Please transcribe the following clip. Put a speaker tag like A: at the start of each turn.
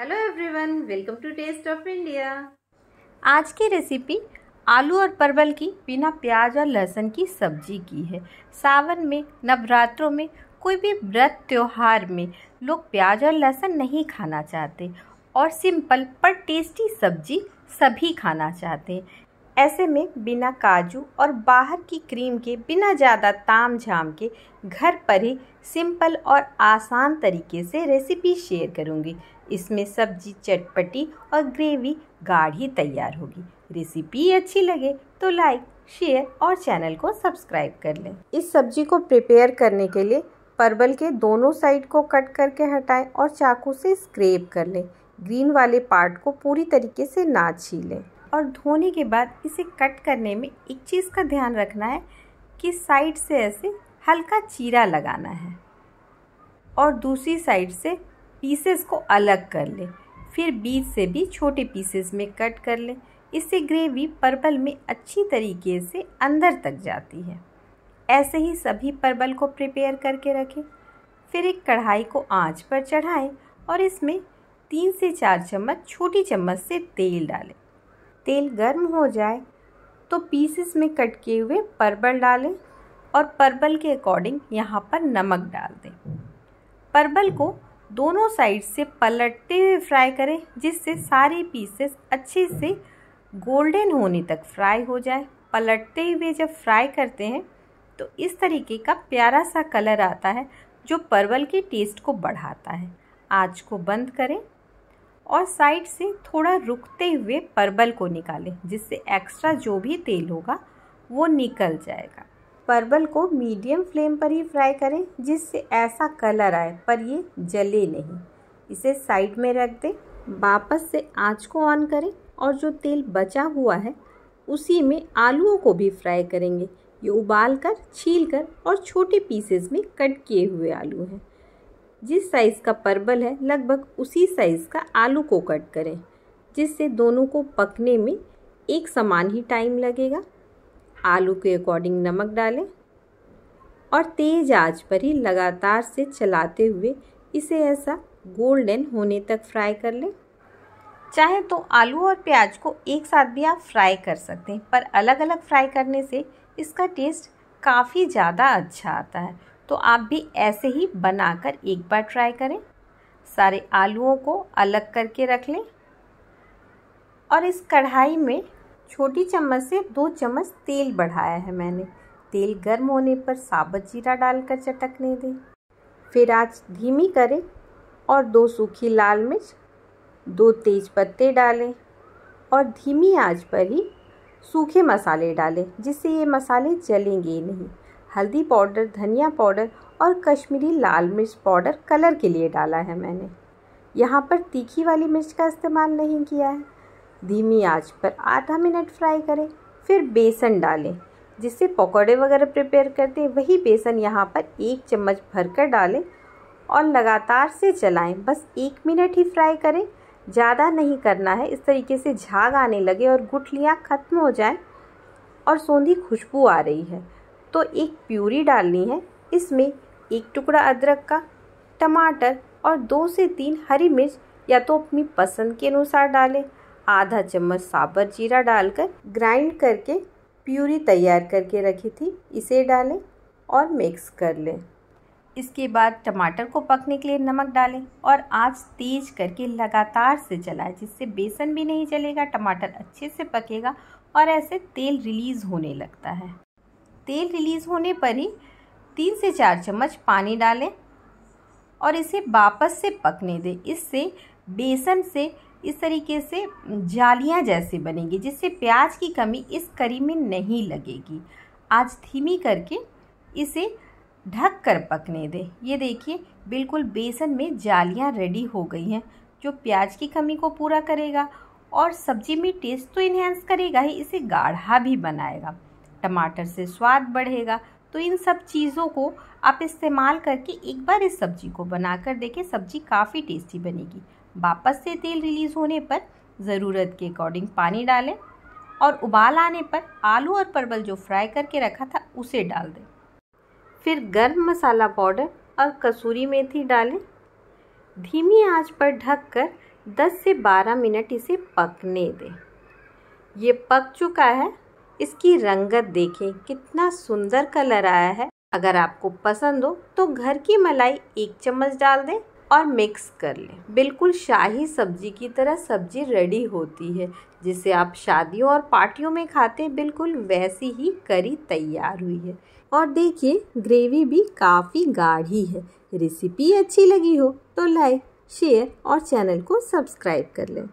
A: hello everyone welcome to taste of India आज की recipe आलू और परवल की बिना प्याज और लहसुन की सब्जी की है सावन में नवरात्रों में कोई भी व्रत त्यौहार में लोग प्याज और लहसुन नहीं खाना चाहते और सिंपल पर टेस्टी सब्जी सभी खाना चाहते ऐसे में बिना काजू और बाहर की क्रीम के बिना ज़्यादा ताम झाम के घर पर ही सिंपल और आसान तरीके से रेसिपी शेयर करूँगी इसमें सब्जी चटपटी और ग्रेवी गाढ़ी तैयार होगी रेसिपी अच्छी लगे तो लाइक शेयर और चैनल को सब्सक्राइब कर लें इस सब्जी को प्रिपेयर करने के लिए परवल के दोनों साइड को कट करके हटाएं और चाकू से स्क्रेप कर लें ग्रीन वाले पार्ट को पूरी तरीके से ना छीलें और धोने के बाद इसे कट करने में एक चीज़ का ध्यान रखना है कि साइड से ऐसे हल्का चीरा लगाना है और दूसरी साइड से पीसेस को अलग कर लें फिर बीच से भी छोटे पीसेस में कट कर लें इससे ग्रेवी परबल में अच्छी तरीके से अंदर तक जाती है ऐसे ही सभी परबल को प्रिपेयर करके रखें फिर एक कढ़ाई को आंच पर चढ़ाएं और इसमें तीन से चार चम्मच छोटी चम्मच से तेल डालें तेल गर्म हो जाए तो पीसेस में कट किए हुए परबल डालें और परबल के अकॉर्डिंग यहाँ पर नमक डाल दें परबल को दोनों साइड से पलटते हुए फ्राई करें जिससे सारे पीसेस अच्छे से गोल्डन होने तक फ्राई हो जाए पलटते हुए जब फ्राई करते हैं तो इस तरीके का प्यारा सा कलर आता है जो परवल के टेस्ट को बढ़ाता है आँच को बंद करें और साइड से थोड़ा रुकते हुए परवल को निकालें जिससे एक्स्ट्रा जो भी तेल होगा वो निकल जाएगा परवल को मीडियम फ्लेम पर ही फ्राई करें जिससे ऐसा कलर आए पर ये जले नहीं इसे साइड में रख दें वापस से आंच को ऑन करें और जो तेल बचा हुआ है उसी में आलूओं को भी फ्राई करेंगे ये उबाल कर छील कर और छोटे पीसेस में कट किए हुए आलू हैं जिस साइज़ का परवल है लगभग उसी साइज़ का आलू को कट करें जिससे दोनों को पकने में एक समान ही टाइम लगेगा आलू के अकॉर्डिंग नमक डालें और तेज़ आंच पर ही लगातार से चलाते हुए इसे ऐसा गोल्डन होने तक फ्राई कर लें चाहे तो आलू और प्याज को एक साथ भी आप फ्राई कर सकते हैं पर अलग अलग फ्राई करने से इसका टेस्ट काफ़ी ज़्यादा अच्छा आता है तो आप भी ऐसे ही बनाकर एक बार ट्राई करें सारे आलूओं को अलग करके रख लें और इस कढ़ाई में छोटी चम्मच से दो चम्मच तेल बढ़ाया है मैंने तेल गर्म होने पर साबत जीरा डालकर चटकने दें फिर आँच धीमी करें और दो सूखी लाल मिर्च दो तेज पत्ते डालें और धीमी आंच पर ही सूखे मसाले डालें जिससे ये मसाले जलेंगे नहीं हल्दी पाउडर धनिया पाउडर और कश्मीरी लाल मिर्च पाउडर कलर के लिए डाला है मैंने यहाँ पर तीखी वाली मिर्च का इस्तेमाल नहीं किया है धीमी आंच पर आधा मिनट फ्राई करें फिर बेसन डालें जिससे पकौड़े वगैरह प्रिपेयर करते हैं वही बेसन यहाँ पर एक चम्मच भर कर डालें और लगातार से चलाएं बस एक मिनट ही फ्राई करें ज़्यादा नहीं करना है इस तरीके से झाग आने लगे और गुठलियाँ ख़त्म हो जाएं और सौंधी खुशबू आ रही है तो एक प्यूरी डालनी है इसमें एक टुकड़ा अदरक का टमाटर और दो से तीन हरी मिर्च या तो अपनी पसंद के अनुसार डालें आधा चम्मच साबर जीरा डालकर ग्राइंड करके प्यूरी तैयार करके रखी थी इसे डालें और मिक्स कर लें इसके बाद टमाटर को पकने के लिए नमक डालें और आँच तेज करके लगातार से चलाएं जिससे बेसन भी नहीं जलेगा टमाटर अच्छे से पकेगा और ऐसे तेल रिलीज़ होने लगता है तेल रिलीज़ होने पर ही तीन से चार चम्मच पानी डालें और इसे वापस से पकने दें इससे बेसन से इस तरीके से जालियां जैसे बनेंगी जिससे प्याज की कमी इस करी में नहीं लगेगी आज धीमी करके इसे ढक कर पकने दें ये देखिए बिल्कुल बेसन में जालियां रेडी हो गई हैं जो प्याज की कमी को पूरा करेगा और सब्जी में टेस्ट तो इन्हेंस करेगा ही इसे गाढ़ा भी बनाएगा टमाटर से स्वाद बढ़ेगा तो इन सब चीज़ों को आप इस्तेमाल करके एक बार इस सब्जी को बनाकर देखें सब्जी काफ़ी टेस्टी बनेगी वापस से तेल रिलीज़ होने पर ज़रूरत के अकॉर्डिंग पानी डालें और उबाल आने पर आलू और परवल जो फ्राई करके रखा था उसे डाल दें फिर गर्म मसाला पाउडर और कसूरी मेथी डालें धीमी आंच पर ढककर 10 से 12 मिनट इसे पकने दें ये पक चुका है इसकी रंगत देखें कितना सुंदर कलर आया है अगर आपको पसंद हो तो घर की मलाई एक चम्मच डाल दें और मिक्स कर लें बिल्कुल शाही सब्जी की तरह सब्जी रेडी होती है जिसे आप शादियों और पार्टियों में खाते हैं बिल्कुल वैसी ही करी तैयार हुई है और देखिए ग्रेवी भी काफ़ी गाढ़ी है रेसिपी अच्छी लगी हो तो लाइक शेयर और चैनल को सब्सक्राइब कर लें